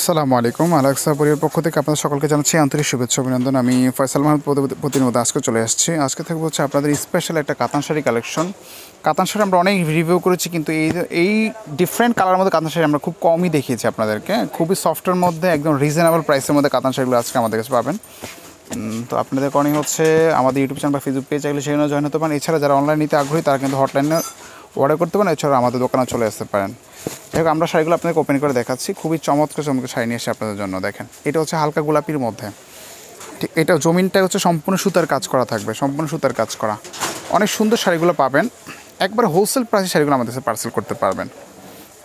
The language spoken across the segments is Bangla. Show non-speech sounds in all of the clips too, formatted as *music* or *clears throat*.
আসসালামু আলাইকুম আলাকসা পরিবার পক্ষ থেকে আপনাদের সকলকে জানাচ্ছি আন্তরিক শুভেচ্ছা অভিনন্দন আমি ফয়সাল মাহমুদ প্রতিনিধি আজকে চলে আসছি আজকে থেকে হচ্ছে আপনাদের স্পেশাল একটা কাতান শাড়ি কালেকশন কাতান শাড়ি আমরা অনেক রিভিউ করেছি কিন্তু এই এই ডিফারেন্ট কালার মধ্যে কাতান শাড়ি আমরা খুব কমই দেখিয়েছি আপনাদেরকে খুবই সফটের মধ্যে একদম রিজনেবল প্রাইসের মধ্যে কাতান শাড়িগুলো আজকে আমাদের কাছে পাবেন তো আপনাদের অনেক হচ্ছে আমাদের ইউটিউব চ্যানেল বা ফেসবুক পেজ এগুলো সেখানে জয়েন হতে পারেন এছাড়া যারা অনলাইন নিতে আগ্রহী তারা কিন্তু হটলাইনে অর্ডার করতে পারেন এছাড়া আমাদের দোকানে চলে আসতে পারেন দেখো আমরা শাড়িগুলো আপনাকে ওপেন করে দেখাচ্ছি খুবই চমৎকার চমৎকার শাড়ি নিয়ে এসে আপনাদের জন্য দেখেন এটা হচ্ছে হালকা গোলাপির মধ্যে ঠিক এটা জমিনটা হচ্ছে সম্পূর্ণ সুতার কাজ করা থাকবে সম্পূর্ণ সুতার কাজ করা অনেক সুন্দর শাড়িগুলো পাবেন একবার হোলসেল প্রাইসে শাড়িগুলো আমাদের কাছে পার্সেল করতে পারবেন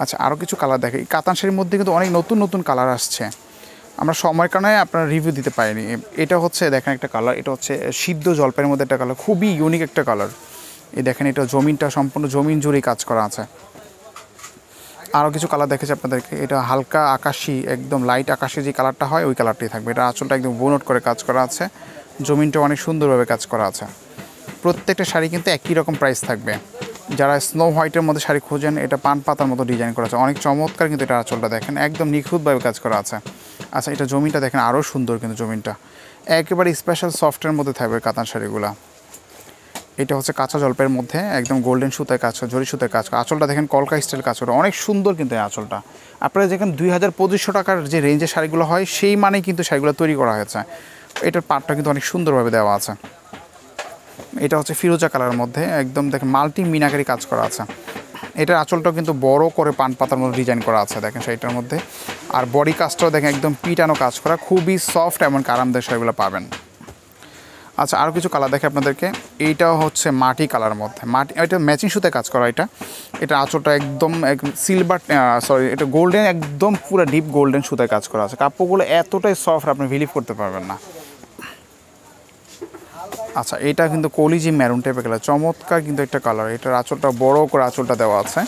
আচ্ছা আরও কিছু কালার দেখে এই কাতান শাড়ির মধ্যে কিন্তু অনেক নতুন নতুন কালার আসছে আমরা সময়ের কারণে আপনারা রিভিউ দিতে পারিনি এটা হচ্ছে দেখেন একটা কালার এটা হচ্ছে সিদ্ধ জলপাইয়ের মধ্যে একটা কালার খুবই ইউনিক একটা কালার এই দেখেন এটা জমিনটা সম্পূর্ণ জমিন জুড়েই কাজ করা আছে আরও কিছু কালার দেখেছি আপনাদেরকে এটা হালকা আকাশি একদম লাইট আকাশি যে কালারটা হয় ওই কালারটাই থাকবে এটা আঁচলটা একদম বোনট করে কাজ করা আছে জমিনটা অনেক সুন্দরভাবে কাজ করা আছে প্রত্যেকটা শাড়ি কিন্তু একই রকম প্রাইস থাকবে যারা স্নো হোয়াইটের মধ্যে শাড়ি খোঁজেন এটা পান পাতার মতো ডিজাইন করা আছে অনেক চমৎকার কিন্তু এটা আঁচলটা দেখেন একদম নিখুঁতভাবে কাজ করা আছে আচ্ছা এটা জমিটা দেখেন আরও সুন্দর কিন্তু জমিনটা একেবারে স্পেশাল সফটের মধ্যে থাকবে কাতান শাড়িগুলো এটা হচ্ছে কাঁচা জল্পের মধ্যে একদম গোল্ডেন সুতায় কাজ ঝরি সুতায় কাজ আঁচলটা দেখেন কলকা স্টাইল কাজ করে অনেক সুন্দর কিন্তু এই আঁচলটা আপনারা যেখানে দুই হাজার পঁচিশশো টাকার যে রেঞ্জের শাড়িগুলো হয় সেই মানেই কিন্তু শাড়িগুলো তৈরি করা হয়েছে এটার পাটটা কিন্তু অনেক সুন্দরভাবে দেওয়া আছে এটা হচ্ছে ফিরোজা কালারের মধ্যে একদম দেখেন মাল্টি মিনাকারি কাজ করা আছে এটার আঁচলটাও কিন্তু বড় করে পান পাতার মধ্যে ডিজাইন করা আছে দেখেন শাড়িটার মধ্যে আর বডি কাজটাও দেখেন একদম পিটানো কাজ করা খুবই সফট এমন আরামদায়ক শাড়িগুলো পাবেন আচ্ছা আরও কিছু কালার দেখে আপনাদেরকে এইটাও হচ্ছে মাটি কালার মধ্যে মাটি এটা ম্যাচিং সুতে কাজ করা এটা এটা আঁচলটা একদম এক সিলভার সরি এটা গোল্ডেন একদম পুরো ডিপ গোল্ডেন সুতে কাজ করা আছে কাপড়গুলো এতটাই সফট আপনি বিলিভ করতে পারবেন না আচ্ছা এটা কিন্তু কলিজি ম্যারুন টাইপের কালার চমৎকার কিন্তু একটা কালার এটার আঁচলটা বড় করে আঁচলটা দেওয়া আছে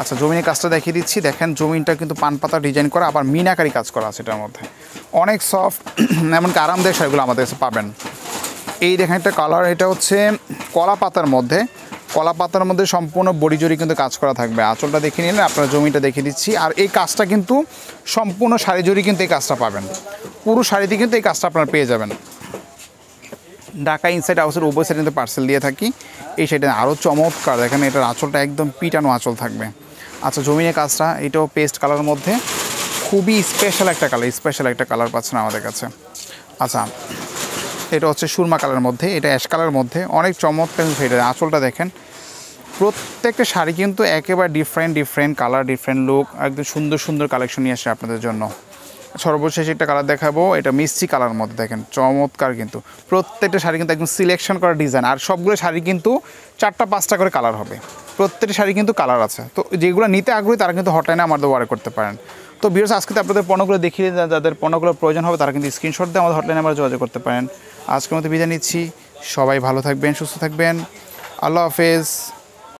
আচ্ছা জমিনের কাজটা দেখিয়ে দিচ্ছি দেখেন জমিনটা কিন্তু পানপাতা ডিজাইন করা আবার মিনাকারি কাজ করা আছে এটার মধ্যে অনেক সফট *clears throat* এমনকি আরামদায়ক সেগুলো আমাদের কাছে পাবেন এই দেখেন একটা কালার এটা হচ্ছে কলা পাতার মধ্যে কলা পাতার মধ্যে সম্পূর্ণ বড়ি জড়ি কিন্তু কাজ করা থাকবে আঁচলটা দেখে নিলেন আপনার জমিটা দেখে দিচ্ছি আর এই কাজটা কিন্তু সম্পূর্ণ শাড়ি জড়ি কিন্তু এই কাজটা পাবেন পুরো শাড়িতে কিন্তু এই কাজটা আপনার পেয়ে যাবেন ঢাকা ইনসাইড হাউসের উভয় সাইডে কিন্তু পার্সেল দিয়ে থাকি এই সাইডে আরও চমৎকার এখানে এটার আঁচলটা একদম পিটানো আঁচল থাকবে আচ্ছা জমিনের কাজটা এটাও পেস্ট কালার মধ্যে খুবই স্পেশাল একটা কালার স্পেশাল একটা কালার পাচ্ছেন আমাদের কাছে আচ্ছা এটা হচ্ছে সুরমা কালার মধ্যে এটা অ্যাশ কালার মধ্যে অনেক চমৎকার এটা আঁচলটা দেখেন প্রত্যেকটা শাড়ি কিন্তু একেবারে different different colour different look একদম সুন্দর সুন্দর কালেকশন নিয়ে আসে আপনাদের জন্য সর্বশেষ একটা কালার দেখাবো এটা মিষ্টি কালার মধ্যে দেখেন চমৎকার কিন্তু প্রত্যেকটা শাড়ি কিন্তু একদম সিলেকশন করা ডিজাইন আর সবগুলো শাড়ি কিন্তু চারটা পাঁচটা করে কালার হবে প্রত্যেকটা শাড়ি কিন্তু কালার আছে তো যেগুলো নিতে আগ্রহী তারা কিন্তু হটলাইনে আমাদের ওয়ার করতে পারেন তো বিয়ার্স আজকে আপনাদের পণ্যগুলো দেখিয়ে যাদের পণ্যগুলো প্রয়োজন হবে তারা কিন্তু স্ক্রিনশট দিয়ে আমাদের হটলাইনে আমরা যোগাযোগ করতে পারেন আজকের মতো বিদায় নিচ্ছি সবাই ভালো থাকবেন সুস্থ থাকবেন আল্লাহ হাফেজ